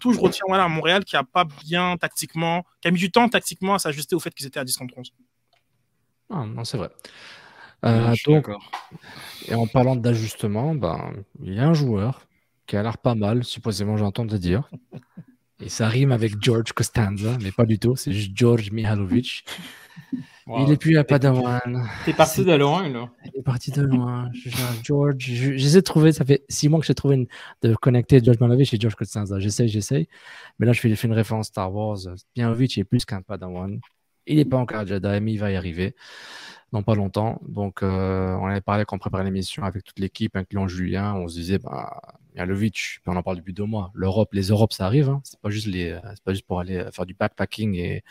tout, je retiens voilà, Montréal qui a pas bien tactiquement, qui a mis du temps tactiquement à s'ajuster au fait qu'ils étaient à 10 contre 11. non, c'est vrai. Ah, euh, et en parlant d'ajustement, ben, il y a un joueur qui a l'air pas mal, supposément j'entends te dire. Et ça rime avec George Costanza, mais pas du tout, c'est juste George Mihalovic. Il est plus à Padawan. T'es parti de loin, là. Il est parti de loin. George, j'essaie de trouver, ça fait six mois que j'ai trouvé de connecter George Manavi chez George Costanza. J'essaie, j'essaie. Mais là, je fais, une référence Star Wars. Bien vite, tu plus qu'un Padawan. Il n'est pas encore Jedi, mais il va y arriver non pas longtemps. Donc, euh, on avait parlé qu'on préparait l'émission avec toute l'équipe, incluant Julien. On se disait, bah, puis on en parle depuis deux mois. L'Europe, les Europes, ça arrive. Hein. C'est pas juste euh, pour aller euh, faire du backpacking et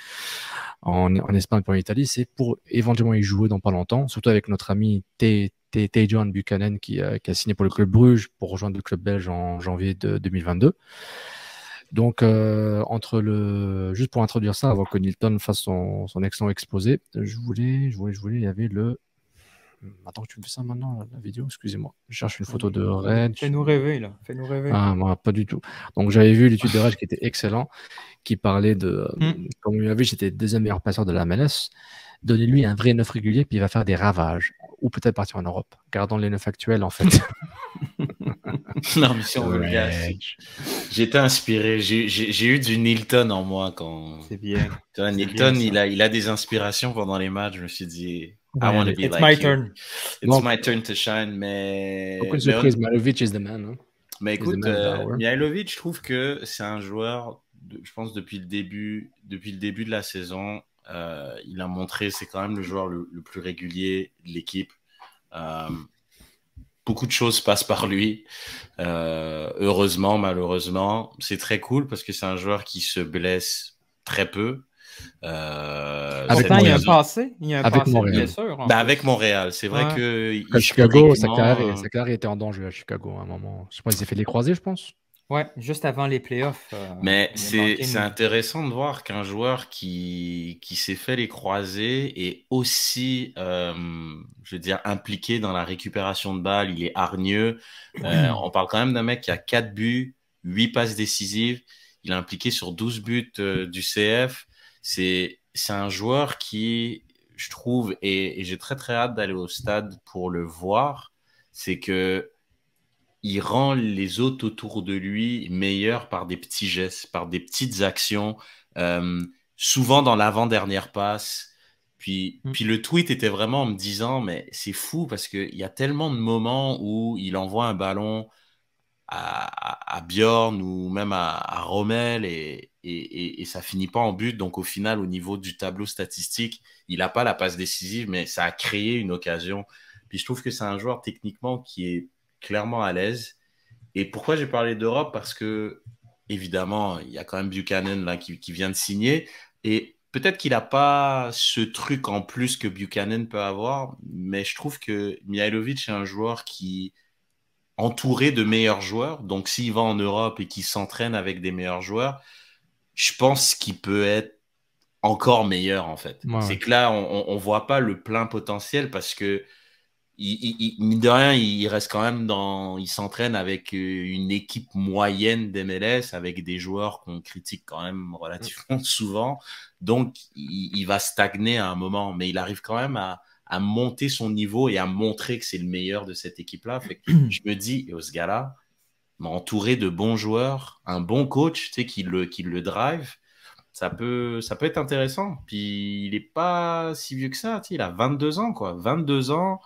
en, Espagne Espagne en Italie, C'est pour éventuellement y jouer dans pas longtemps. Surtout avec notre ami T. John Buchanan euh, qui, a signé pour le club Bruges pour rejoindre le club belge en janvier 2022. Donc, entre le, juste pour introduire ça, avant que Nilton fasse son, excellent exposé, je voulais, je voulais, je voulais, il y avait le, Hum, attends tu me fais ça maintenant, la, vidéo, excusez-moi. Je cherche une photo de Rage. Fais-nous rêver, là. Fais-nous rêver. Ah, moi, pas du tout. Donc, j'avais vu l'étude de Rage qui était excellent, qui parlait de. Euh, hmm. Comme vous l'avez vu, j'étais deuxième meilleur passeur de la MLS. Donnez-lui un vrai neuf régulier, puis il va faire des ravages. Ou peut-être partir en Europe. Gardons les neufs actuels, en fait. non, mais si on veut J'ai J'étais inspiré. J'ai eu du Nilton en moi quand. C'est bien. Nilton, il, a, il a des inspirations pendant les matchs. Je me suis dit, I want to be it's my turn. It's my turn to shine, mais. is the man. Hein? Mais écoute, euh, je trouve que c'est un joueur, je pense, depuis le début, depuis le début de la saison, euh, il a montré, c'est quand même le joueur le, plus régulier de l'équipe. Euh, beaucoup de choses passent par lui. Euh, heureusement, malheureusement, c'est très cool parce que c'est un joueur qui se blesse très peu. Euh, avec Montréal. il y a hein. ben, avec Montréal. c'est vrai que. Chicago, était en danger à Chicago à un moment. Je crois qu'ils il fait les croisés, je pense. Ouais, juste avant les playoffs. Euh, Mais c'est intéressant de voir qu'un joueur qui, qui s'est fait les croisés est aussi, euh, je veux dire, impliqué dans la récupération de balles. Il est hargneux. on parle quand même d'un mec qui a 4 buts, 8 passes décisives. Il est impliqué sur 12 buts du CF. C'est un joueur qui, je trouve, et, j'ai très très hâte d'aller au stade pour le voir, c'est que il rend les autres autour de lui meilleurs par des petits gestes, par des petites actions, euh, souvent dans l'avant-dernière passe. Puis, mm. puis le tweet était vraiment en me disant, mais c'est fou parce qu'il y a tellement de moments où il envoie un ballon à, Bjorn ou même à, Rommel et, ça finit pas en but. Donc au final, au niveau du tableau statistique, il n'a pas la passe décisive, mais ça a créé une occasion. Puis je trouve que c'est un joueur techniquement qui est clairement à l'aise. Et pourquoi j'ai parlé d'Europe Parce que évidemment, il y a quand même Buchanan là qui, qui vient de signer et Peut-être qu'il n'a pas ce truc en plus que Buchanan peut avoir, mais je trouve que Mihailovic est un joueur qui, entouré de meilleurs joueurs. Donc, s'il va en Europe et qu'il s'entraîne avec des meilleurs joueurs, je pense qu'il peut être encore meilleur, en fait. C'est que là, on ne voit pas le plein potentiel parce que, il, de rien, il reste quand même dans. Il s'entraîne avec euh, une équipe moyenne d'MLS, avec des joueurs qu'on critique quand même relativement souvent. Donc, il va stagner à un moment, mais il arrive quand même à à monter son niveau et à montrer que c'est le meilleur de cette équipe-là. je me dis, et ce gars-là, entouré de bons joueurs, un bon coach, tu sais, qui le, qui le drive, ça peut, ça peut être intéressant. Puis il n'est pas si vieux que ça, tu sais, il a 22 ans, quoi. 22 ans,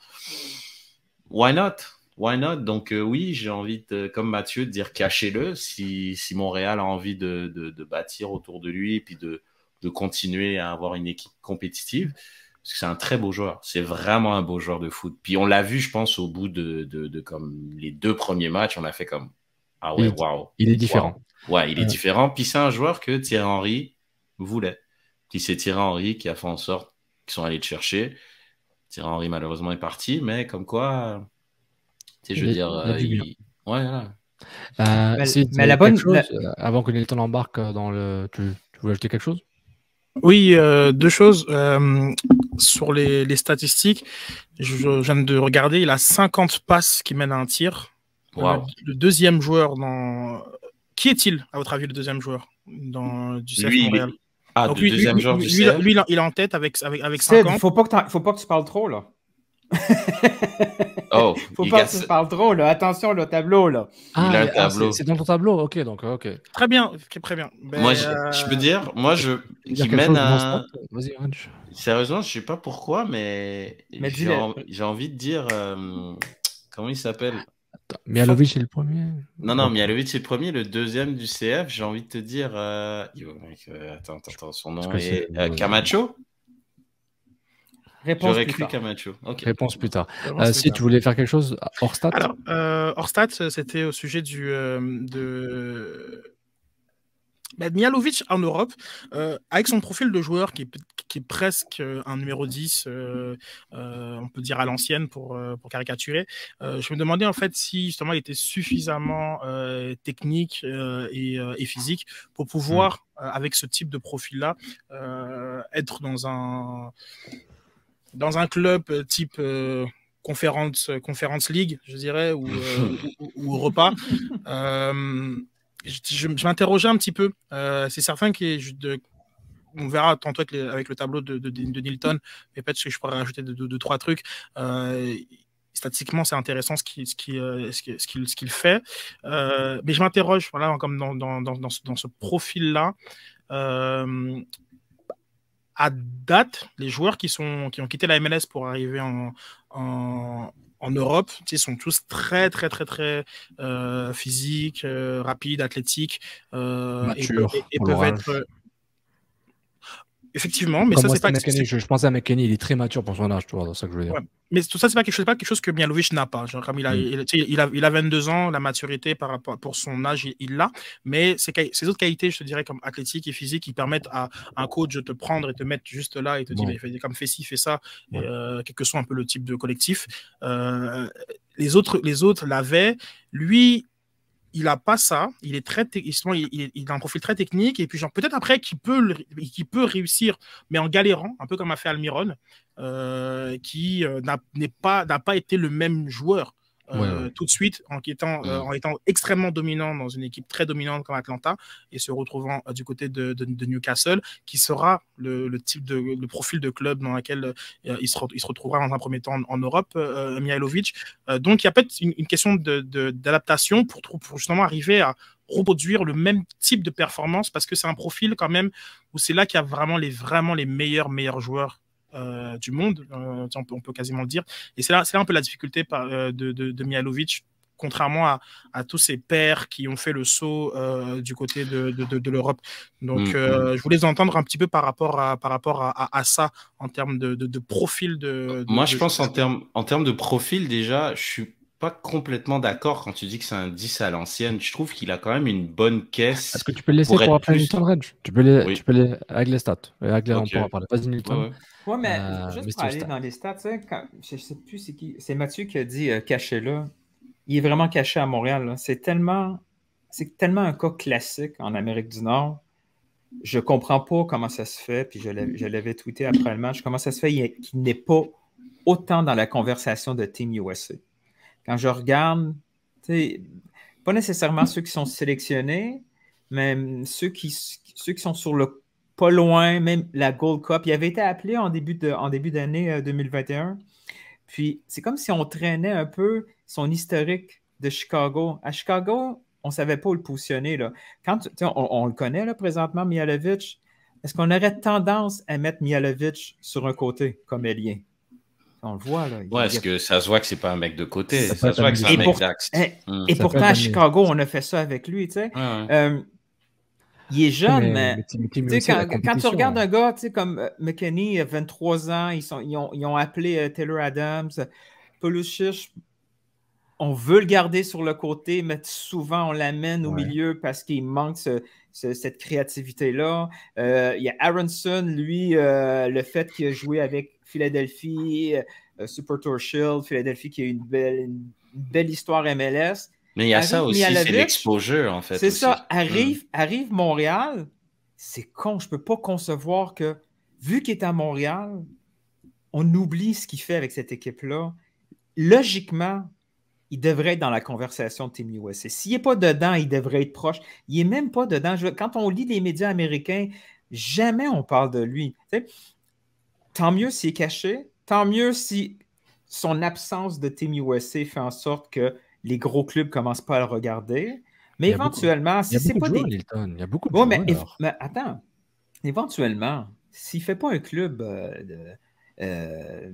why not Why not Donc euh, oui, j'ai envie, de, comme Mathieu, de dire cachez-le si, si, Montréal a envie de, de, bâtir autour de lui et puis de, continuer à avoir une équipe compétitive. Parce que c'est un très beau joueur. C'est vraiment un beau joueur de foot. Puis on l'a vu, je pense, au bout de, comme les deux premiers matchs, on a fait comme Ah ouais, waouh. Il, est différent. Ouais, il est différent. Puis c'est un joueur que Thierry Henry voulait. Puis c'est Thierry Henry qui a fait en sorte qu'ils sont allés le chercher. Thierry Henry, malheureusement, est parti, mais comme quoi, tu sais, je veux dire, euh, ouais, voilà. Euh, mais, la bonne chose, euh, avant que Nelton embarque dans le. Tu, voulais ajouter quelque chose Oui, deux choses sur les, statistiques, je, viens de regarder, il a 50 passes qui mènent à un tir. Le deuxième joueur dans. Qui est-il, à votre avis, le deuxième joueur dans, du CF Montréal Ah, il est en tête avec, avec, avec 50. Il ne faut pas que tu parles trop, là. oh, faut pas que tu parles trop Attention le tableau là. Ah, ah C'est dans ton tableau, ok donc ok. Très bien, très bien. Ben, moi, euh, je peux dire, moi je qui mène à. Sérieusement, je sais pas pourquoi, mais, j'ai envie de dire euh, comment il s'appelle. Mialovic est le premier. Non, non, Mialovic est le premier. Le deuxième du CF, j'ai envie de te dire. Euh, attends, attends, son nom est... Camacho Réponse Réponse plus tard. Euh, si tu voulais faire quelque chose hors stat Alors, euh, hors stat, euh, c'était au sujet du, de. Bah, Mialovic en Europe, avec son profil de joueur qui est, presque un numéro 10, on peut dire à l'ancienne pour, pour caricaturer, je me demandais en fait si justement il était suffisamment technique et, physique pour pouvoir, mm. avec ce type de profil-là, être dans un dans un club euh, type euh, conférence, euh, conférence league, je dirais, ou, ou, repas, je, m'interrogeais un petit peu. c'est certain qu'on verra tantôt avec, avec le tableau de, de, Nilton, mais peut-être que je pourrais rajouter deux, trois trucs. Statiquement, c'est intéressant ce qu'il ce qui, ce qu'il fait. mais je m'interroge, voilà, comme dans, dans, dans, ce, ce profil-là à date, les joueurs qui, sont, qui ont quitté la MLS pour arriver en, en, Europe, ils sont tous très, très, très, très euh, physiques, euh, rapides, athlétiques. Euh, et peuvent être Effectivement, mais ça, c'est pas. je, pensais à McKenny, il est très mature pour son âge, tu vois, c'est ça que je veux dire. Mais tout ça, c'est pas quelque chose, pas quelque chose que Mialovic n'a pas. Hmm. il, a, il, a, 22 ans, la maturité par rapport pour son âge, il l'a. Mais ces autres qualités, je te dirais, comme athlétique et physique, qui permettent à, un coach de te prendre et te mettre juste là et te dire, comme fais ci, fais ça, euh, quel que soit un peu le type de collectif. Euh, les autres, les autres l'avaient. Lui, il a pas ça. Il est très il, a un profil très technique et puis genre peut-être après qui peut qui peut réussir, mais en galérant, un peu comme a fait Almiron, euh, qui euh, n'a pas n'a pas été le même joueur. Euh, tout de suite en étant, euh, mm. en étant extrêmement dominant dans une équipe très dominante comme Atlanta et se retrouvant euh, du côté de, Newcastle, qui sera le, type de profil de club dans lequel il se, retrouvera dans un premier temps en, Europe, Mihailovic. donc il y a peut-être une, question d'adaptation de, pour, pour justement arriver à reproduire le même type de performance parce que c'est un profil quand même où c'est là qu'il y a vraiment les, vraiment les meilleurs, meilleurs joueurs euh, du monde, euh, on, peut, quasiment le dire. Et c'est là, un peu la difficulté euh, de, de, contrairement à, tous ses pères qui ont fait le saut du côté de, de l'Europe. Donc, mm, mm. je voulais entendre un petit peu par rapport à, par rapport à, ça en termes de, profil de. Moi, je pense en termes en termes de profil déjà, je suis pas complètement d'accord quand tu dis que c'est un 10 à l'ancienne. Je trouve qu'il a quand même une bonne caisse. Est-ce que tu peux le laisser pour, pour après plus... Newton Tu peux les, tu peux les, avec les stats. Avec euh, les, okay. On Vas-y, Newton. Ouais, mais euh, juste pour aller dans les stats, quand, je sais plus c'est qui. C'est Mathieu qui a dit euh, caché là. Il est vraiment caché à Montréal. C'est tellement, c'est tellement un cas classique en Amérique du Nord. Je ne comprends pas comment ça se fait. Puis je l'avais tweeté après le match. Comment ça se fait qu'il n'est pas autant dans la conversation de Team USA quand je regarde, pas nécessairement ceux qui sont sélectionnés, mais ceux qui, sont sur le pas loin, même la Gold Cup. Il avait été appelé en début, d'année 2021. Euh, Puis c'est comme si on traînait un peu son historique de Chicago. À Chicago, on ne savait pas où le positionner. Là. Quand, on, le connaît présentement, Mialovic. Est-ce qu'on aurait tendance à mettre Mialovic sur un côté comme ailier? On le voit. Là. Ouais, parce que ça se voit que c'est pas un mec de côté. Ça, se voit que c'est un eh, mm. Et, pourtant, à Chicago, on a fait ça avec lui. Tu sais. Euh, il est jeune, mais, quand, tu regardes hein. un gars comme euh, McKinney, 23 euh, ans, ils, ont, appelé Taylor Adams, Polushich, on veut le garder sur le côté, mais souvent on l'amène au milieu parce qu'il manque cette créativité-là. il y a Aronson, lui, le fait qu'il a joué avec Philadelphie, euh, Super Tour Shield, Philadelphie qui a une belle, belle histoire MLS. Mais il y a ça aussi, c'est l'exposure en fait. C'est ça, mm. arrive, arrive Montréal, c'est con, je ne peux pas concevoir que, vu qu'il est à Montréal, on oublie ce qu'il fait avec cette équipe-là. Logiquement, il devrait être dans la conversation de Timmy West. S'il n'est pas dedans, il devrait être proche. Il n'est même pas dedans. quand on lit les médias américains, jamais on parle de lui. Tu tant mieux s'il est caché, tant mieux si son absence de Team USA fait en sorte que les gros clubs commencent pas à le regarder. Mais éventuellement, si c'est pas Il y a beaucoup de joueurs. mais, attends, éventuellement, s'il fait pas un club euh, de, euh,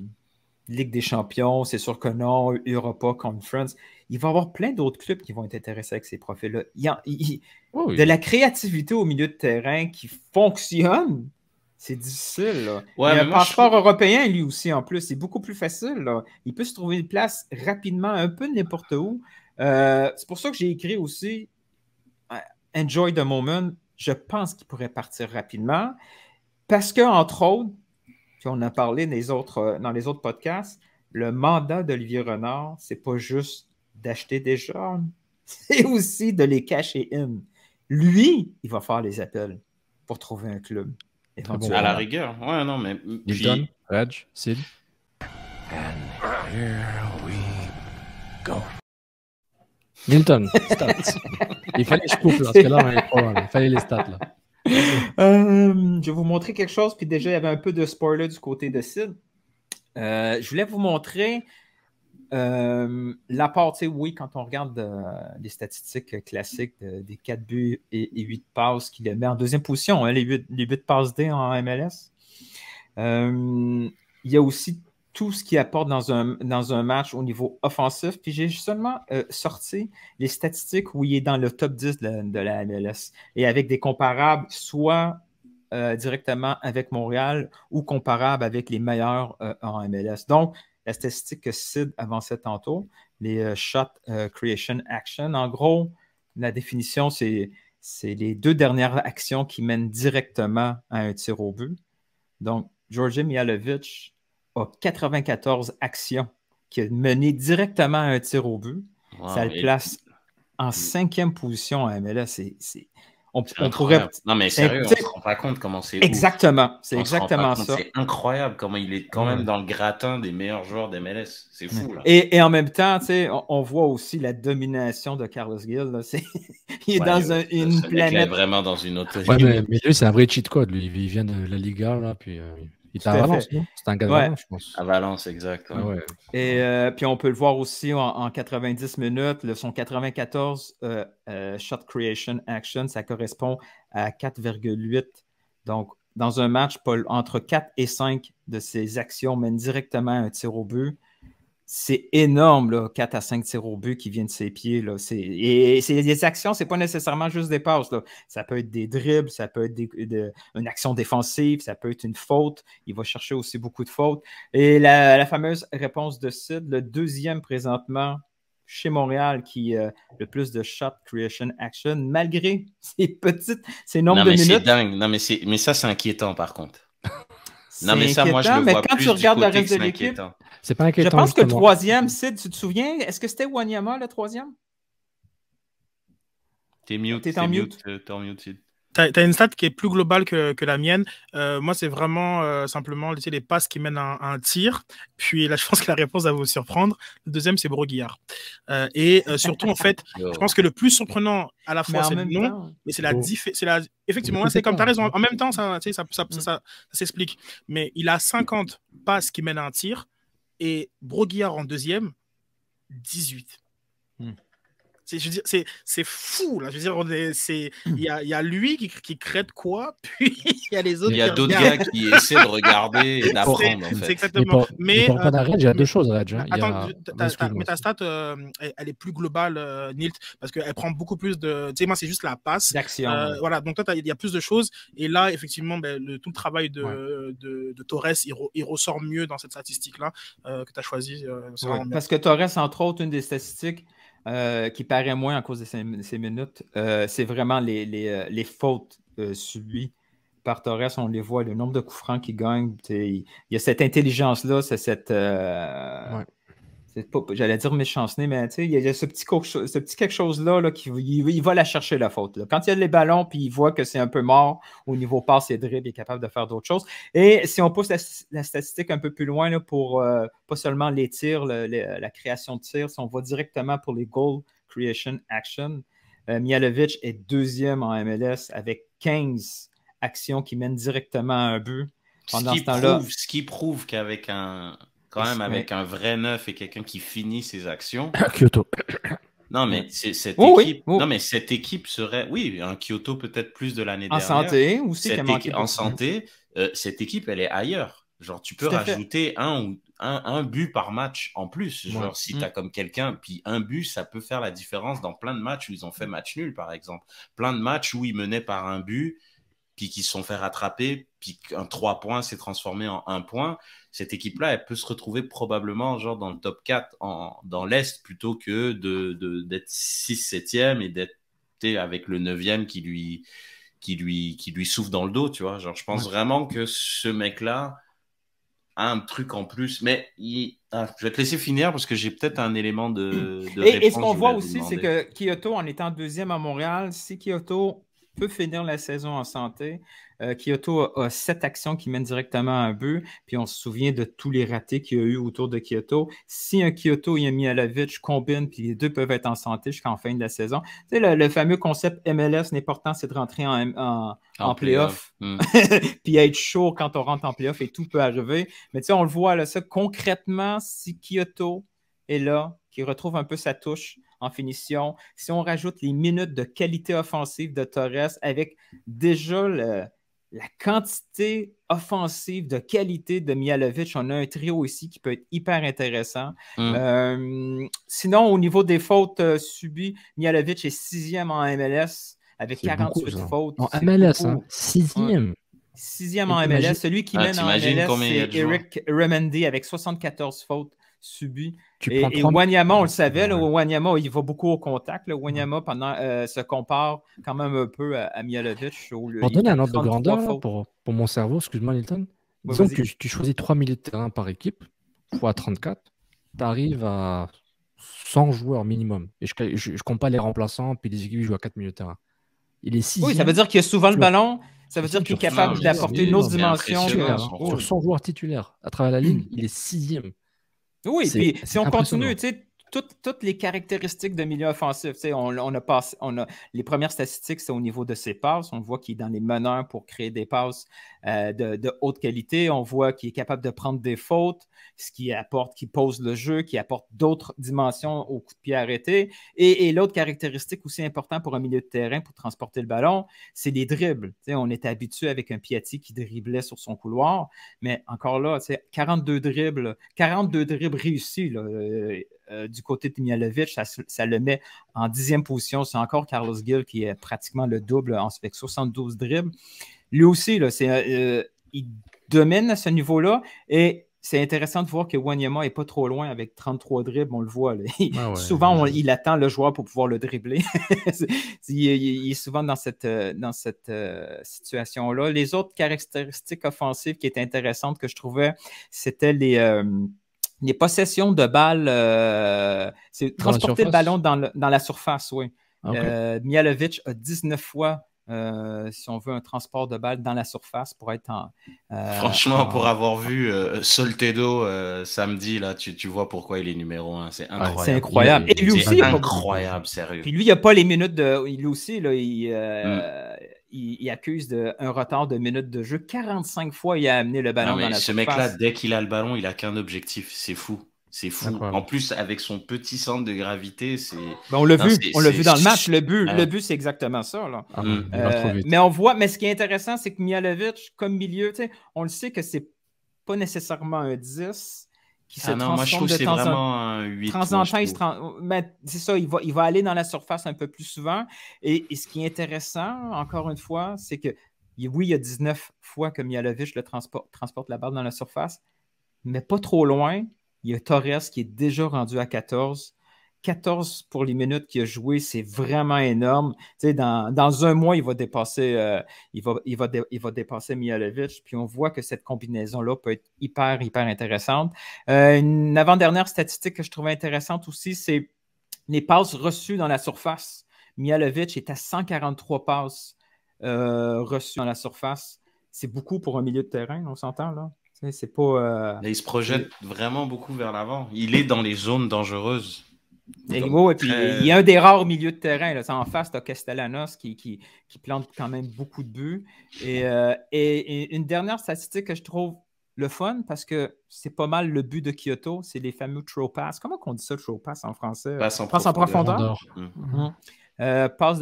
Ligue des Champions, c'est sûr que non, Europa Conference, il va y avoir plein d'autres clubs qui vont être intéressés avec ces profils-là. Il, y a, De la créativité au milieu de terrain qui fonctionne c'est difficile. il a un passeport européen, lui aussi, en plus, c'est beaucoup plus facile. Il peut se trouver une place rapidement, un peu n'importe où. Euh, c'est pour ça que j'ai écrit aussi euh, Enjoy the Moment. Je pense qu'il pourrait partir rapidement parce que, entre autres, puis on a parlé des autres, euh, dans les autres podcasts, le mandat d'Olivier Renard, c'est pas juste d'acheter des gens, c'est aussi de les cacher Lui, il va faire les appels pour trouver un club à la rigueur. Ouais, non, mais. Milton, Raj, Sid. And here we go. Milton, stats. il fallait que je coupe là, parce que là, il fallait les stats. Là. Euh, je vais vous montrer quelque chose, puis déjà, il y avait un peu de spoiler du côté de Sid. Euh, je voulais vous montrer euh, tu sais, oui, quand on regarde euh, les statistiques euh, classiques des 4 buts et, 8 passes qu'il met en deuxième position, hein, les, 8, les passes D en MLS. il y a aussi tout ce qu'il apporte dans un, dans un match au niveau offensif. Puis j'ai seulement sorti les statistiques où il est dans le top 10 de, de la MLS et avec des comparables soit directement avec Montréal ou comparables avec les meilleurs en MLS. Donc, la statistique que Sid avançait tantôt, les euh, shot euh, creation action. En gros, la définition, c'est les deux dernières actions qui mènent directement à un tir au but. Donc, Georgi Mihalovic a 94 actions qui ont mené directement à un tir au but. ça le place en mm. cinquième position à MLS. C'est on, on Non, mais on se rend pas compte comment c'est. Exactement. C'est exactement ça. C'est incroyable comment il est quand même dans le gratin des meilleurs joueurs d'MLS. C'est fou. Et, en même temps, on, on voit aussi la domination de Carlos Gill. il est dans une planète. Il est vraiment dans une autre. mais, lui, c'est un vrai cheat code. Il vient de la Liga, là, puis euh, il est à Valence. C'est un gars je pense. À Valence, exact. Ah et euh, puis on peut le voir aussi en, 90 minutes, le, son 94 euh, shot creation action, ça correspond à 4,8. Donc, dans un match, Paul, entre 4 et 5 de ses actions mènent directement à un tir au but c'est énorme, là, 4 à 5 tirs au but qui viennent de ses pieds. Là. Et, les actions, ce n'est pas nécessairement juste des passes. Ça peut être des dribbles, ça peut être une action défensive, ça peut être une faute. Il va chercher aussi beaucoup de fautes. Et la, fameuse réponse de Sid, le deuxième présentement chez Montréal qui a euh, le plus de shot creation action, malgré ses petites, ses nombres non, mais de minutes. C'est dingue. Non, mais, mais ça, c'est inquiétant par contre. Non, mais ça, moi, je le mais vois quand plus tu regardes le reste de l'équipe, c'est pas inquiétant. Je pense que le troisième, Sid, tu te souviens, est-ce que c'était Wanyama le troisième? T'es mute, t'es en mute. mute, es en mute Sid. T'as une stat qui est plus globale que, la mienne. Euh, moi, c'est vraiment euh, simplement les passes qui mènent à un, tir. Puis là, je pense que la réponse va vous surprendre. Le deuxième, c'est Broguillard. Euh, et surtout, en fait, je pense que le plus surprenant à la fois, c'est le nom, mais c'est la, oh. la. Effectivement, c'est comme tu as raison. En même temps, mm. ça, ça s'explique. Mais il a 50 passes qui mènent à un tir et Broguillard en deuxième, 18. C'est, c'est fou, là. Je veux dire, c'est il y a, y a, lui qui, qui crête quoi, puis il y a les autres. Il y a d'autres gars qui essaient de regarder et d'apprendre. C'est, en fait. exactement. mais, pour euh, il y a deux choses, hein. là, Attends, ta, mais ta stat, euh, elle, est plus globale, euh, Nilt, parce qu'elle prend beaucoup plus de. Tu sais, moi, c'est juste la passe. Euh, voilà, donc toi, il y a plus de choses. Et là, effectivement, ben, le, tout le travail de, de, de, Torres, il, ressort mieux dans cette statistique-là que tu as choisie. parce que Torres, entre autres, une des statistiques euh, qui paraît moins en cause de ces, minutes, euh, c'est vraiment les, euh, fautes subies par Torres. On les voit, le nombre de coups francs qu'il gagne. Il y a cette intelligence-là, c'est cette j'allais dire méchanceté, mais il y, a ce petit, quelque chose-là là, qui il, va la chercher, la faute. Quand il y a les ballons, puis il voit que c'est un peu mort au niveau passe et dribble, il est capable de faire d'autres choses. Et si on pousse la, statistique un peu plus loin pour euh, pas seulement les tirs, la création de tirs, si on va directement pour les goal creation action, euh, Mialovic est deuxième en MLS avec 15 actions qui mènent directement à un but. Pendant ce, ce qui prouve qu'avec un, quand même avec un vrai neuf et quelqu'un qui finit ses actions. Kyoto. Non, mais cette équipe. Non, mais cette équipe serait. Oui, un Kyoto peut-être plus de l'année dernière. En hein. santé ou En santé, cette équipe, elle est ailleurs. Genre, tu peux rajouter un un, but par match en plus. Genre, si mm. tu as comme quelqu'un, puis un but, ça peut faire la différence dans plein de matchs où ils ont fait match nul, par exemple. Plein de matchs où ils menaient par un but, puis qui se sont fait rattraper, puis qu'un 3 points s'est transformé en 1 point, cette équipe-là, elle peut se retrouver probablement genre dans le top 4, en, dans l'Est, plutôt que d'être de, d'être 6 7e et d'être avec le 9e qui lui, qui, lui, qui lui souffle dans le dos, tu vois. Genre, je pense vraiment que ce mec-là a un truc en plus, mais il... Ah, je vais te laisser finir parce que j'ai peut-être un élément de, réponse, et ce qu'on voit aussi, c'est que Kyoto, en étant deuxième à Montréal, si Kyoto peut finir la saison en santé. Euh, Kyoto a, sept actions qui mènent directement à un but. Puis on se souvient de tous les ratés qu'il y a eu autour de Kyoto. Si un Kyoto et un Mialovic combinent, puis les deux peuvent être en santé jusqu'en fin de la saison. Tu sais, le, fameux concept MLS, l'important, c'est de rentrer en, playoff. Play hmm. puis être chaud quand on rentre en playoff et tout peut arriver. Mais tu sais, on le voit là, ça concrètement, si Kyoto est là, qui retrouve un peu sa touche, en finition. Si on rajoute les minutes de qualité offensive de Torres avec déjà la quantité offensive de qualité de Mialovic, on a un trio ici qui peut être hyper intéressant. Mm. Euh, sinon, au niveau des fautes euh, subies, Mialovic est sixième en MLS avec 48 fautes. En MLS, hein. sixième. Sixième en MLS. Celui qui ah, mène en MLS, c'est Eric Remendy avec 74 fautes subit. et, Wanyama, on le savait, là, Wanyama, il va beaucoup au contact. le Wanyama pendant, euh, se compare quand même un peu à, à Mialovic. Pour donner un ordre de grandeur pour, pour, mon cerveau, excuse-moi, Nilton. Disons que tu choisis 3 milieux de terrain par équipe, fois 34, tu arrives à 100 joueurs minimum. Et je, je, compte pas les remplaçants, puis les équipes jouent à 4 milieux de terrain. Il est 6. Oui, ça veut dire qu'il y a souvent le ballon. Ça veut dire qu'il est capable d'apporter une autre dimension. Euh, sur 100 joueurs titulaires à travers la ligne, il est sixième. Oui, puis si on continue, tu sais, toutes, les caractéristiques de milieu offensif. On, on, a on a, les premières statistiques, c'est au niveau de ses passes. On voit qu'il est dans les meneurs pour créer des passes euh, de, haute qualité. On voit qu'il est capable de prendre des fautes, ce qui apporte, qui pose le jeu, qui apporte d'autres dimensions au coup de pied arrêté. Et, l'autre caractéristique aussi importante pour un milieu de terrain pour transporter le ballon, c'est les dribbles. on est habitué avec un Piatti qui driblait sur son couloir, mais encore là, 42 dribbles, 42 dribbles réussis. Là, euh, euh, du côté de Mialovic, ça, ça, le met en dixième position. C'est encore Carlos Gill qui est pratiquement le double en avec 72 dribbles. Lui aussi, là, euh, il domine à ce niveau-là et c'est intéressant de voir que Wanyama n'est pas trop loin avec 33 dribbles, on le voit. Ah souvent, il attend le joueur pour pouvoir le dribbler. il, est souvent dans cette, euh, dans cette situation-là. Les autres caractéristiques offensives qui étaient intéressantes que je trouvais, c'était les les possessions de balles, euh, c'est transporter le ballon dans, la surface, oui. Ah, euh, Mialovic a 19 fois euh, si on veut un transport de balles dans la surface pour être en. Euh, Franchement, pour avoir vu euh, Soltedo samedi, là, tu, vois pourquoi il est numéro 1. C'est incroyable. C'est incroyable. Et lui incroyable, sérieux. Puis lui, il n'y a pas les minutes de. Lui aussi, hmm. il, accuse d'un retard de minutes de jeu. 45 fois, il a amené le ballon dans la surface. Ce mec-là, dès qu'il a le ballon, il n'a qu'un objectif. C'est fou. C'est fou. En plus, avec son petit centre de gravité, c'est. Ben, on l'a vu, on l'a vu dans le match. Le but, ah. le but, c'est exactement ça. Ah euh, mais on voit, mais ce qui est intéressant, c'est que Mialovic, comme milieu, on le sait que c'est pas nécessairement un 10 qui se transforme de temps un 8. c'est ça, il va, il va aller dans la surface un peu plus souvent. Et, ce qui est intéressant, encore une fois, c'est que oui, il y a 19 fois que Mialovic le transporte, transporte la balle dans la surface, mais pas trop loin. Il y a Torres qui est déjà rendu à 14. 14 pour les minutes qu'il a joué, c'est vraiment énorme. Tu dans, un mois, il va dépasser, euh, il va, il va, il va Puis on voit que cette combinaison-là peut être hyper, hyper intéressante. Euh, une avant-dernière statistique que je trouvais intéressante aussi, c'est les passes reçues dans la surface. Mihalovic est à 143 passes euh, reçues dans la surface. C'est beaucoup pour un milieu de terrain, on s'entend là. Euh, il se projette vraiment beaucoup vers l'avant. Il est dans les zones dangereuses. il y a un des rares milieux de terrain. Là. En face, tu as Castellanos qui, plante quand même beaucoup de buts. Euh, et, une dernière statistique que je trouve le fun, parce que c'est pas mal le but de Kyoto, c'est les fameux throw pass. Comment on dit ça, throw pass en français? Passe en, profondeur. En mm. mm-hmm.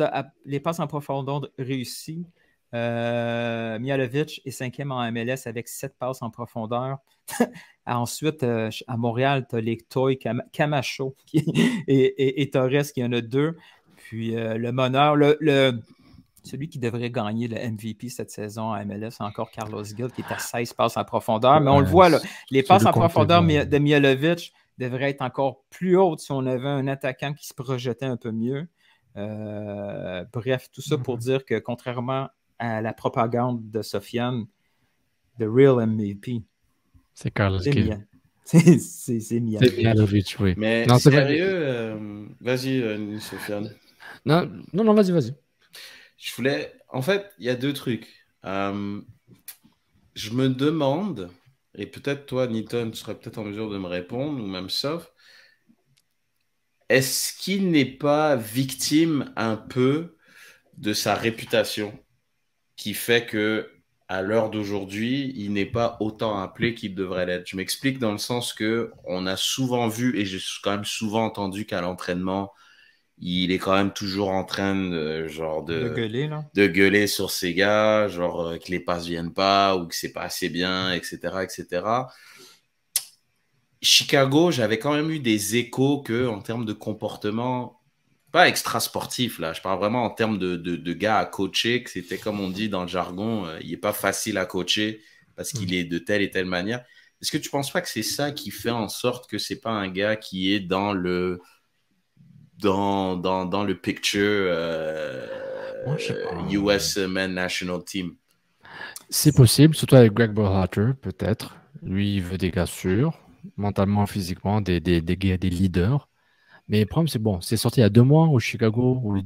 euh, les passes en profondeur réussies. Euh, Mialovic est cinquième en MLS avec sept passes en profondeur. Ensuite, euh, à Montréal, tu as les Toy Camacho et, Torres qui en a deux. Puis euh, le meneur, celui qui devrait gagner le MVP cette saison en MLS, encore Carlos Guild qui est à 16 passes en profondeur. Mais on le voit, là, les passes en profondeur de Mialovic devraient être encore plus hautes si on avait un attaquant qui se projetait un peu mieux. bref, tout ça pour mm-hmm. dire que contrairement à la propagande de Sofiane, The Real MVP. C'est Carlos Gill. C'est Mia oui. Mais sérieux, euh, vas-y, euh, Sofiane. Non, non, non vas-y, vas-y. Je voulais. En fait, il y a deux trucs. Euh, je me demande, et peut-être toi, Niton, tu serais peut-être en mesure de me répondre, ou même Sof est-ce qu'il n'est pas victime un peu de sa réputation qui fait que à l'heure d'aujourd'hui, il n'est pas autant appelé qu'il devrait l'être. Je m'explique dans le sens que on a souvent vu et j'ai quand même souvent entendu qu'à l'entraînement, il est quand même toujours en train de genre de, gueuler sur ses gars, genre euh, que les passes viennent pas ou que c'est pas assez bien, etc., etc. Chicago, j'avais quand même eu des échos que en termes de comportement, pas extra sportif, là, je parle vraiment en termes de, gars à coacher, que c'était comme on dit dans le jargon, euh, il n'est pas facile à coacher parce qu'il mm. est de telle et telle manière. Est-ce que tu ne penses pas que c'est ça qui fait en sorte que c'est pas un gars qui est dans le dans, dans, le picture US euh, hein. Men National Team C'est possible, surtout avec Greg Berhalter, peut-être. Lui, il veut des gars sûrs, mentalement, physiquement, des, des, des, des leaders. Mais le problème, c'est bon, c'est sorti il y a deux mois au Chicago, où le,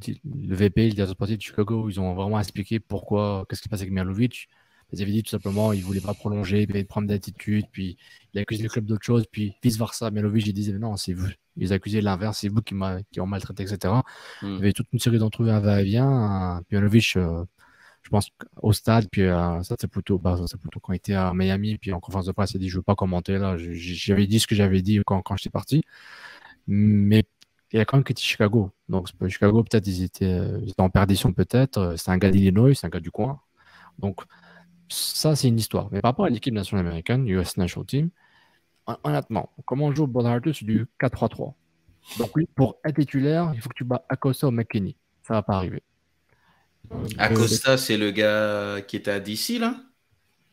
VP, le directeur sportif de Chicago, ils ont vraiment expliqué pourquoi, qu'est-ce qui se passe avec Mialovic. Ils avaient dit tout simplement, il ne voulait pas prolonger, il avait des problèmes d'attitude, puis il accusait le club d'autre chose, puis vice-versa. Mialovic, ils disaient non, c'est vous. Ils accusaient l'inverse, c'est vous qui, m'ont qui maltraité, etc. Hmm. Il y avait toute une série d'entre eux, un va-et-vient. Mialovic, euh, je pense au stade, puis euh, ça, c'est plutôt, bah, c'est plutôt quand il était à Miami, puis en conférence de presse, il a dit, je ne veux pas commenter là. J'avais dit ce que j'avais dit quand, quand j'étais parti. Mais il y a quand même que Chicago. Donc Chicago, peut-être, euh, ils étaient, en perdition, peut-être. Euh, c'est un gars d'Illinois, c'est un gars du coin. Donc ça, c'est une histoire. Mais par rapport à l'équipe nationale américaine, US National Team, honnêtement, comment on joue au c'est du 4-3-3 Donc pour être titulaire, il faut que tu bats Acosta ou McKinney. Ça va pas arriver. Acosta, c'est le gars qui est à DC, là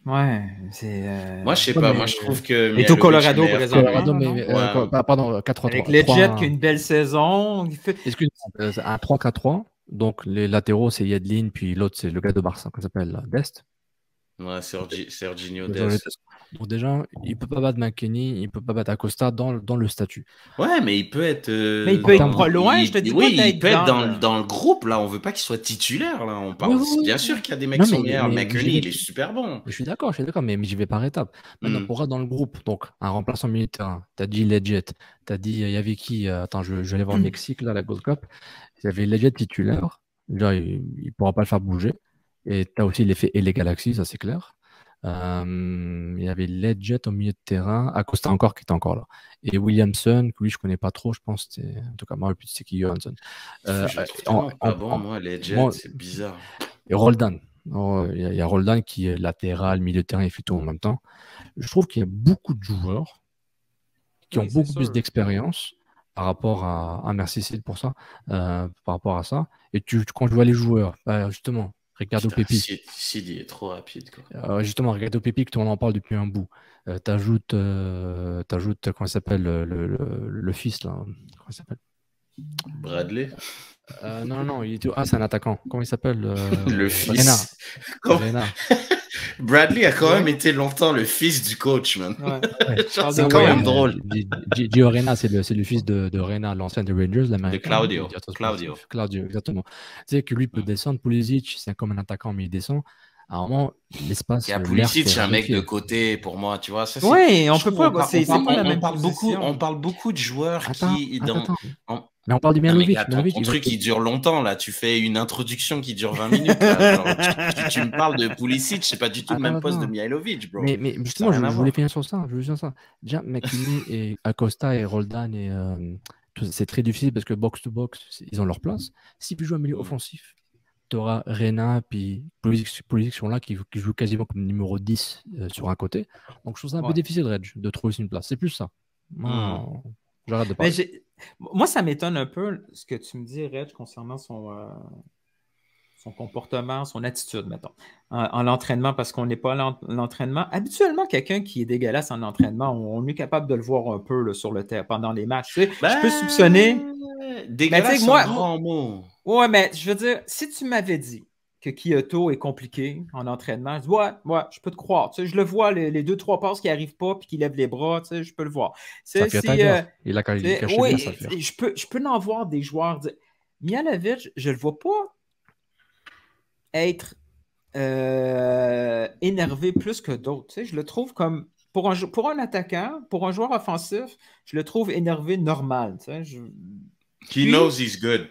Ouais, c'est. Euh... Moi, je sais pas, moi, je trouve que. Et tout Colorado, par exemple. Colorado, mais, euh, pardon, 4-3-3. Euh, Avec les Jets qui ont une belle saison. Fait... Excuse, un 3-4-3. Donc, les latéraux, c'est Yedlin, puis l'autre, c'est le gars de Barça, qu'on s'appelle Dest. Ouais, Sergi, Serginho déjà, il peut pas battre McKinney il peut pas battre Acosta dans, dans le statut. Ouais, mais il peut être. Euh, mais il peut être loin. je te dis oui, il peut être dans, le groupe là. On veut pas qu'il soit titulaire là. On pense bien sûr qu'il y a des mecs meilleurs. McKinney il est super bon. Je suis d'accord, je suis d'accord, mais, j'y vais par étapes. Maintenant, on hmm. pourra dans le groupe donc un remplaçant militaire. T'as dit tu t'as dit il euh, y avait qui euh, Attends, je, vais aller voir le hmm. Mexique là, la Gold Cup. Il y avait Ledget titulaire. Déjà, il, ne pourra pas le faire bouger. Et tu as aussi l'effet et les galaxies, ça c'est clair. il y avait Ledgett au milieu de terrain, Acosta encore qui est encore là. Et Williamson, que lui je connais pas trop, je pense. En tout cas, moi, c'est qui Johansson. Euh, moi, Ledgett c'est bizarre. Et Roldan. Oh, il, y a, Roldan qui est latéral, milieu de terrain et tout en même temps. Je trouve qu'il y a beaucoup de joueurs qui ont beaucoup plus d'expérience par rapport à, à merci Cécile pour ça, euh, par rapport à ça. Et tu, quand je vois les joueurs, bah, justement, Ricardo au Pepi. Sid, il est trop rapide. Quoi. Euh, justement, Ricardo Pepi, que on en parle depuis un bout. Euh, t'ajoutes, euh, t'ajoutes, comment il s'appelle, le, le, fils, là. Comment il s'appelle Bradley Non, non, ah, c'est un attaquant. Comment il s'appelle Le fils. Renard Comment... Bradley a quand même été longtemps le fils du coach, man. c'est quand même drôle. Gio Reyna, c'est le, le, fils de, de Reyna, l'ancien des Rangers. De Claudio. Claudio. Claudio, exactement. sais que lui peut descendre. Pulisic, c'est comme un attaquant, mais il descend. À un moment, l'espace. Il y a Pulisic, c'est un mec de côté pour moi, tu vois. Oui, on peut pas. On, parle beaucoup, on parle beaucoup de joueurs qui. dans... Mais on parle du y Ton, ton, truc, qui dure longtemps, là. Tu fais une introduction qui dure 20 minutes. tu, me parles de Pulisic, c'est pas du tout le même poste de Mihailovic, bro. Mais, justement, je, voulais finir sur ça. Je voulais sur ça. Déjà, McKinney et Acosta et Roldan, et, euh, c'est très difficile parce que box-to-box, ils ont leur place. Si tu joues un milieu mm. offensif, tu auras Reyna puis Pulisic, sont là qui, jouent quasiment comme numéro 10 euh, sur un côté. Donc, je trouve ça un peu difficile, Reg, de trouver une place. C'est plus ça. Mm. J'arrête de parler. Moi, ça m'étonne un peu ce que tu me dis, Reg, concernant son, euh, son comportement, son attitude, mettons, en, l'entraînement, parce qu'on n'est pas l'entraînement. Habituellement, quelqu'un qui est dégueulasse en entraînement, on, est capable de le voir un peu sur le terrain pendant les matchs. je ben, peux soupçonner. Dégueulasse, moi, grand mot. Ouais, mais je veux dire, si tu m'avais dit que Kyoto est compliqué en entraînement. Je je peux te croire. je le vois, les, deux, trois passes qui n'arrivent pas puis qui lèvent les bras, je peux le voir. il a euh, quand il caché je peux, je peux en voir des joueurs. la je ne le vois pas être euh, énervé plus que d'autres. je le trouve comme. Pour un, pour un attaquant, pour un joueur offensif, je le trouve énervé normal. Je... He knows he's good.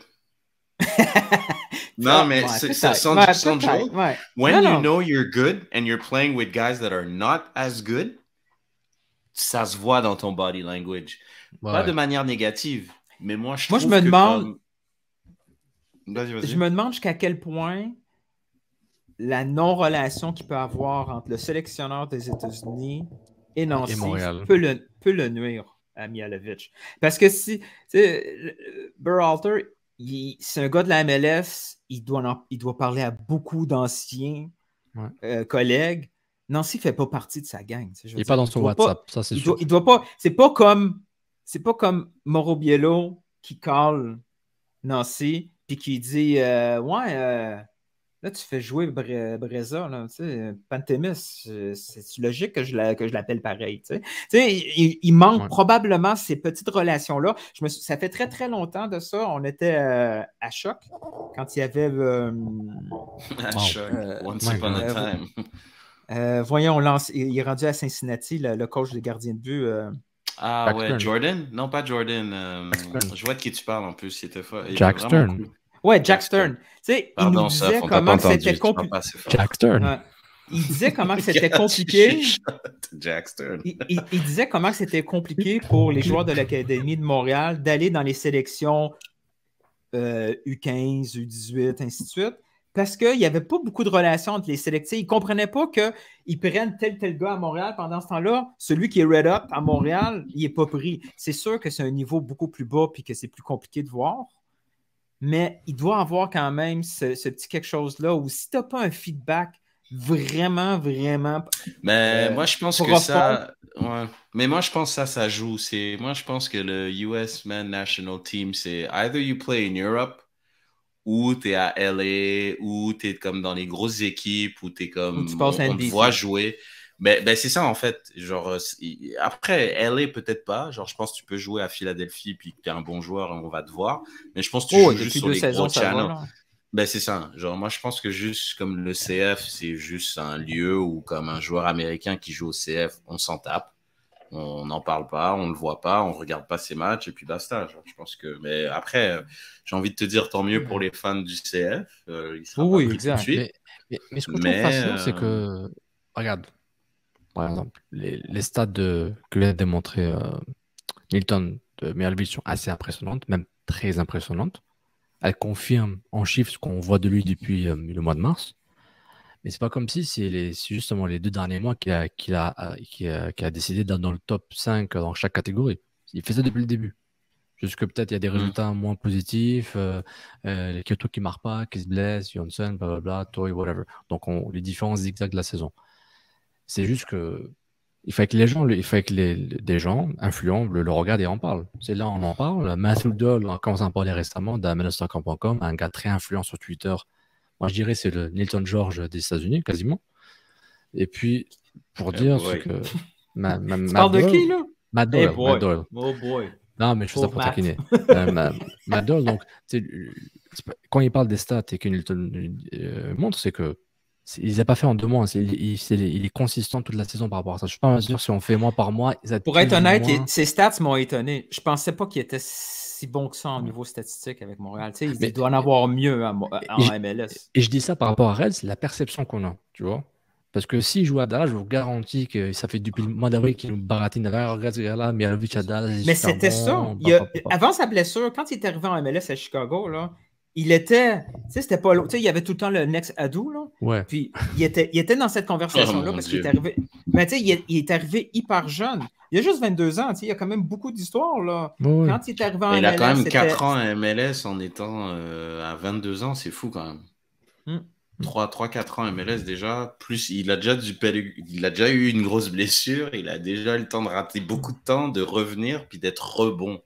Non, mais ouais, ça sent ouais, Ouais. When you know you're good and you're playing with guys that are not as good, ça se voit dans ton body language. Pas de manière négative, mais moi, je moi, je me demande... Vas -y, vas -y. Je me demande jusqu'à quel point la non-relation qu'il peut avoir entre le sélectionneur des États-Unis et Nancy peut, le, peut le nuire à Mialovic. Parce que si Alter c'est un gars de la MLS, il doit, il doit parler à beaucoup d'anciens euh, collègues. Nancy fait pas partie de sa gang. il n'est pas dans son WhatsApp, ça c'est sûr. il doit pas. C'est pas comme c'est pas comme Mauro Biello qui colle Nancy et qui dit euh, ouais euh, Là, tu fais jouer Breza, là, tu euh, euh, c'est logique que je l'appelle pareil. il, manque probablement ces petites relations-là. Ça fait très, très longtemps de ça. On était euh, à choc quand il y avait. à choc, once upon a time. voyons, il est rendu à Cincinnati, le, coach des gardiens de but. ah ouais, Jordan? Non, pas Jordan. je vois de qui tu parles en plus. Il Jack Stern. Ouais, Jack, Stern. il nous disait comment c'était compliqué. Jack Stern. Il disait comment c'était compliqué. il, disait comment c'était compliqué pour les joueurs de l'Académie de Montréal d'aller dans les sélections U15, euh, U18, ainsi de suite, parce qu'il n'y avait pas beaucoup de relations entre les sélectés. Ils ne comprenaient pas qu'ils prennent tel tel gars à Montréal pendant ce temps-là. Celui qui est red up à Montréal, il n'est pas pris. C'est sûr que c'est un niveau beaucoup plus bas et que c'est plus compliqué de voir mais il doit avoir quand même ce, petit quelque chose-là où si tu n'as pas un feedback vraiment, vraiment. Ben, euh, mais moi, je pense que ça. Mais moi, je pense ça, ça joue. Moi, je pense que le US Men National Team, c'est either you play in Europe ou tu es à LA ou tu es comme dans les grosses équipes ou tu es comme. tu on te voit jouer mais ben, ben, c'est ça en fait. Genre, euh, après, LA peut-être pas. Genre, je pense que tu peux jouer à Philadelphie puis que tu es un bon joueur et on va te voir. Mais je pense que tu oh, joues juste sur les gros Ben, c'est ça. Genre, moi, je pense que juste comme le CF, c'est juste un lieu où, comme un joueur américain qui joue au CF, on s'en tape. On n'en parle pas, on le voit pas, on regarde pas ses matchs et puis basta. je pense que. Mais après, j'ai envie de te dire tant mieux pour les fans du CF. Euh, oui, exact. Mais, ce que je trouve fascinant, c'est euh, que. Regarde, par exemple, les, stades stats que vient de démontré euh, Milton de Melville sont assez impressionnantes, même très impressionnantes. Elle confirme en chiffres ce qu'on voit de lui depuis euh, le mois de mars. Mais c'est pas comme si c'est justement les deux derniers mois qu'il a, euh, a, décidé d'être dans le top 5 dans chaque catégorie. Il fait ça depuis le début. Jusque peut-être il y a des mm. résultats moins positifs, les Kyoto qui ne marquent pas, qui se blessent, Johnson, blablabla, Toy, whatever. Donc on, les différences exactes de la saison. C'est juste que il fallait que les gens, il fallait que les, des gens influents le, le regardent et en parlent. C'est là on en parle. Matthew Doll, quand on en parlait récemment d'Amenostar.com, un gars très influent sur Twitter. Moi, je dirais c'est le Nilton George des États-Unis, quasiment. Et puis, pour eh dire ce que. Ma, tu parles de qui, là Matt Doll. Eh oh boy. Non, mais je fais ça pour taquiner. euh, donc, quand il parle des stats et que Nilton euh, montre, c'est que il les pas fait en deux mois. Hein. il, est, consistant toute la saison par rapport à ça. Je suis pas sûr si on fait mois par mois. Pour être honnête, ses stats m'ont étonné. Je ne pensais pas qu'il était si bon que ça en niveau statistique avec Montréal. il doit en avoir mieux en, MLS. et je dis ça par rapport à c'est la perception qu'on a, tu vois. Parce que s'il joue à Dallas, je vous garantis que ça fait depuis le mois d'avril qu'il nous baratine derrière ah, là, à Dallas. Mais c'était bon, ça. Avant sa blessure, quand il est arrivé en MLS à Chicago, là, il était, tu sais, c'était pas long. Tu sais, il y avait tout le temps le next ado, là. Ouais. Puis il était, était dans cette conversation-là oh parce qu'il est arrivé. Mais ben, tu sais, il, est arrivé hyper jeune. Il a juste 22 ans, tu sais, il y a quand même beaucoup d'histoires, là. Quand il est arrivé en MLS. Il a quand même 4 ans à MLS en étant euh, à 22 ans, c'est fou quand même. Hmm. trois 3-4 ans MLS déjà, plus il a déjà du il a déjà eu une grosse blessure, il a déjà eu le temps de rater beaucoup de temps, de revenir, puis d'être rebond.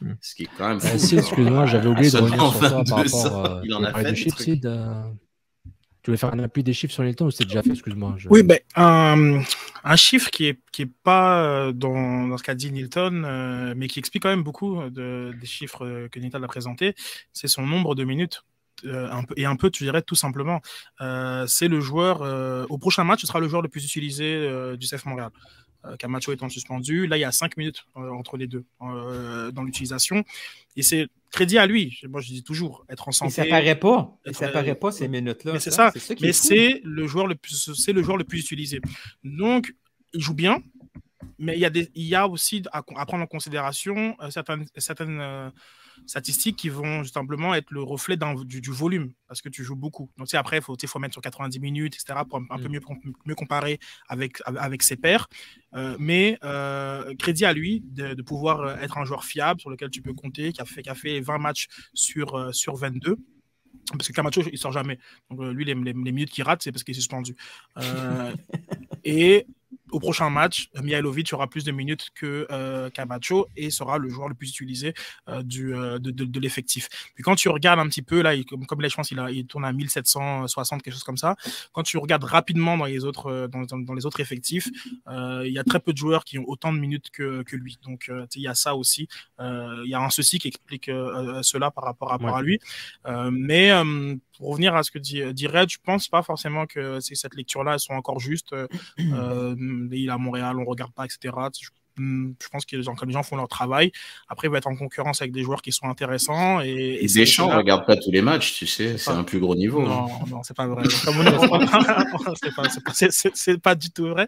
Hmm. Ce qui est quand même. Ah, excuse-moi, j'avais oublié de revenir ça par rapport euh, il en a fait chiffres, euh, Tu voulais faire un appui des chiffres sur les temps ou c'est déjà fait Excuse-moi. Oui, ben, un, chiffre qui n'est qui est pas euh, dans, dans ce qu'a dit Nilton, mais qui explique quand même beaucoup des chiffres que Nilton a présentés, c'est son nombre de minutes. et un peu, tu dirais tout simplement, c'est le joueur. au prochain match, tu sera le joueur le plus utilisé du CF Montréal. Euh, Camacho étant suspendu. Là, il y a cinq minutes euh, entre les deux euh, dans l'utilisation. Et c'est crédit à lui. Moi, je dis toujours, être en santé. Et ça paraît pas. ça paraît pas ces minutes-là. Mais c'est ça. mais c'est le, joueur le, plus, c'est le joueur le plus utilisé. Donc, il joue bien. Mais il y a, des, il y a aussi à, à prendre en considération certaines, certaines statistiques qui vont simplement être le reflet du, volume, parce que tu joues beaucoup. Donc, après, il faut, faut mettre sur 90 minutes, etc., pour un, peu mm. mieux, mieux comparer avec, avec ses pairs. Euh, mais euh, crédit à lui de, pouvoir euh, être un joueur fiable sur lequel tu peux compter, qui a fait, qui a fait 20 matchs sur, sur 22 parce que Camacho il sort jamais donc lui les, les, minutes qu'il rate c'est parce qu'il est suspendu et au prochain match, euh, Mihailovic aura plus de minutes que euh, Camacho et sera le joueur le plus utilisé euh, du, de, l'effectif. Puis quand tu regardes un petit peu, là, comme, là, je pense il, il tourne à 1760, quelque chose comme ça, quand tu regardes rapidement dans les autres, dans, les autres effectifs, il y a très peu de joueurs qui ont autant de minutes que, lui. Donc il y a ça aussi. il y a un ceci qui explique cela par rapport, à lui. mais pour revenir à ce que euh, dit, Red, je pense pas forcément que cette lecture-là, soit sont encore justes. il euh, euh, à Montréal, on regarde pas, etc. Je, pense que les gens, les gens font leur travail. Après, il va être en concurrence avec des joueurs qui sont intéressants. Et, et Deschamps ne regarde pas tous les matchs, tu sais, c'est un plus gros niveau. Non, c'est pas vrai. c'est pas, pas, du tout vrai.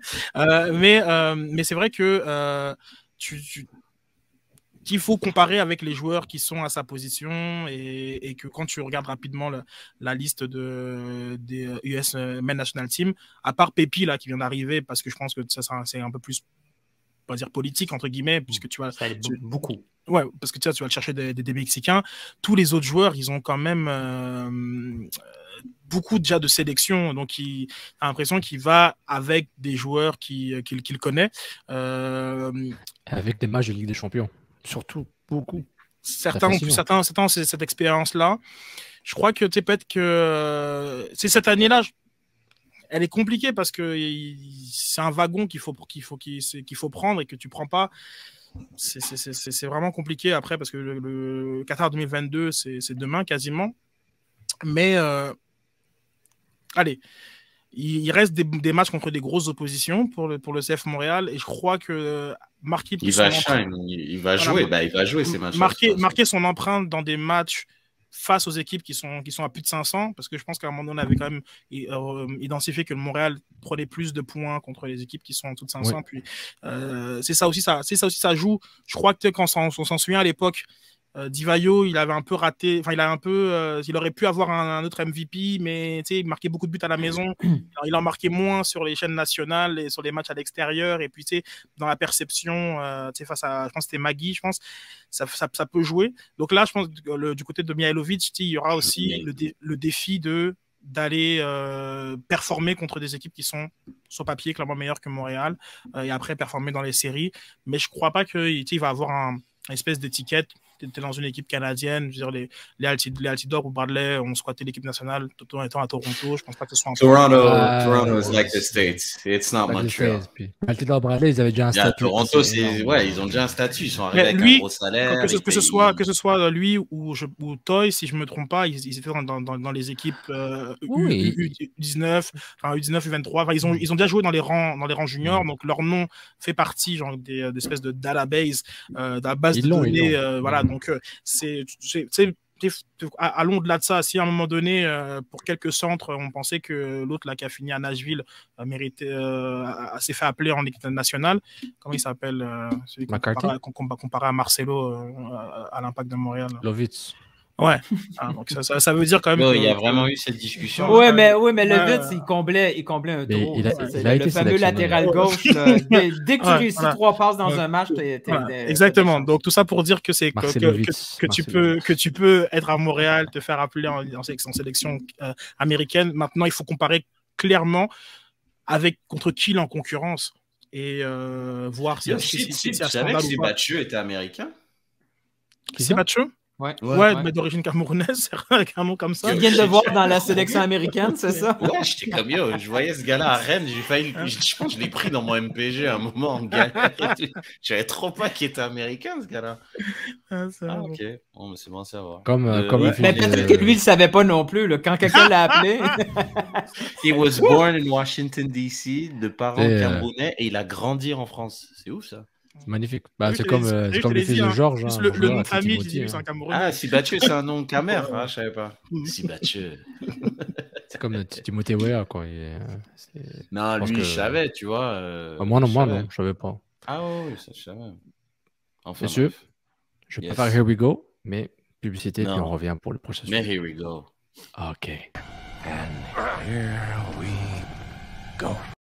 mais mais c'est vrai que tu qu'il faut comparer avec les joueurs qui sont à sa position et, que quand tu regardes rapidement la liste de, des US euh, euh, Men National Team, à part Pépi là qui vient d'arriver, parce que je pense que ça c'est un peu plus, pas dire politique entre guillemets, mm. puisque tu vas beaucoup. Ouais, parce que tu, vois, tu vas le chercher des, Mexicains. Tous les autres joueurs, ils ont quand même euh, beaucoup déjà de sélection. Donc, il a l'impression qu'il va avec des joueurs qu'il qui, connaît. Avec des matchs de Ligue des Champions surtout beaucoup. Certains ont, certains, cette expérience-là. Je crois que peut-être que euh, c'est cette année-là, elle est compliquée parce que c'est un wagon qu'il faut, qu'il faut, qu'il faut prendre et que tu prends pas. C'est vraiment compliqué après parce que le, Qatar 2022, c'est demain quasiment. Mais euh, allez, il, reste des, des, matchs contre des grosses oppositions pour le, pour le CF Montréal et je crois que marquer il va, jouer, bah, il va jouer ces matchs. Marquer, marquer son empreinte dans des matchs face aux équipes qui sont, qui sont à plus de 500, parce que je pense qu'à un moment donné, on avait quand même euh, identifié que le Montréal prenait plus de points contre les équipes qui sont en dessous de 500. Euh, c'est ça aussi, ça, ça aussi, ça joue. Je crois que quand on s'en souvient à l'époque, euh, Divaio il avait un peu raté, il a un peu, euh, il aurait pu avoir un, autre MVP, mais il marquait beaucoup de buts à la maison. il en marquait moins sur les chaînes nationales et sur les matchs à l'extérieur. Et puis, dans la perception, euh, face à, je pense c'était Maggie, je pense, ça, ça, peut jouer. Donc là, je pense que du côté de Mihailovic, il y aura aussi le, défi de d'aller performer contre des équipes qui sont sur papier clairement meilleures que Montréal et après performer dans les séries. Mais je crois pas qu'il va avoir un, une espèce d'étiquette tu dans une équipe canadienne. Je veux dire, les, les, Altidor ou Bradley ont squatté l'équipe nationale tout en étant à Toronto. Je pense pas que ce soit un Toronto, bah, Toronto is like the States. It's not Montreal. Altidor Bradley, ils avaient déjà un statut. Toronto, ouais, ils ont déjà un statut. Ils sont arrivés avec un gros salaire. Que, ce, soit, que ce soit lui ou, ou Toy, si je me trompe pas, ils, étaient dans, dans, les équipes euh, U, 19 U19, U23. ils, ont, ils ont déjà joué dans les rangs, dans les rangs juniors. Mm. Donc leur nom fait partie genre, des, euh, espèces de database, euh, de la base de données. Euh, voilà, donc, euh, c'est allons au-delà de ça. Si à un moment donné, euh, pour quelques centres, on pensait que l'autre, là, qui a fini à Nashville, euh, s'est fait appeler en équipe nationale. Comment il s'appelle Celui qu'on va comparer à Marcelo à, à l'impact de Montréal. Lovitz. Ouais. Ah, donc ça, ça, veut dire quand même. Il y a vraiment eu cette discussion. Ouais, mais, ouais, mais le but, c'est il comblait, il comblait un trou. le, fameux latéral gauche. dès, que tu réussis trois passes dans un match, tu exactement. Donc tout ça pour dire que c'est que, tu peux que tu peux être à Montréal, te faire appeler en, sélection euh, américaine. Maintenant, il faut comparer clairement avec contre qui en concurrence et euh, voir si. si, si, si, si, était était américain. si, Mathieu? Ouais, mais d'origine camerounaise, c'est un nom comme ça. Tu viennent de voir dans la sélection américaine, c'est ça Ouais, j'étais comme yo, je voyais ce gars-là à Rennes, j'ai failli, je l'ai pris dans mon MPG à un moment Je galère. J'avais trop pas qu'il était américain, ce gars-là. Ah, ah, ok, bon, mais c'est bon à savoir. Comme, euh, euh, comme Mais peut-être euh, que lui, il savait pas non plus, quand quelqu'un l'a appelé. He was born in Washington, D.C., de parents camerounais, et il a grandi en France. C'est ouf, ça magnifique. Bah, c'est comme, euh, hein. hein. le comme fils de Georges. le, nom de famille, c'est un Camerounais. Ah, Sibatcheux, c'est un nom camère. Hein, je je savais pas. Sibatcheux. c'est comme euh, Timothée Weah, quoi. Euh, non, lui, que... je savais, tu vois. Ah, moi, non, moi, non, je savais pas. Ah oui, ça, je savais. Enfin, Monsieur, je préfère Here We Go, mais publicité, puis on revient pour le prochain Mais Here We Go. Ah, OK. And here we go.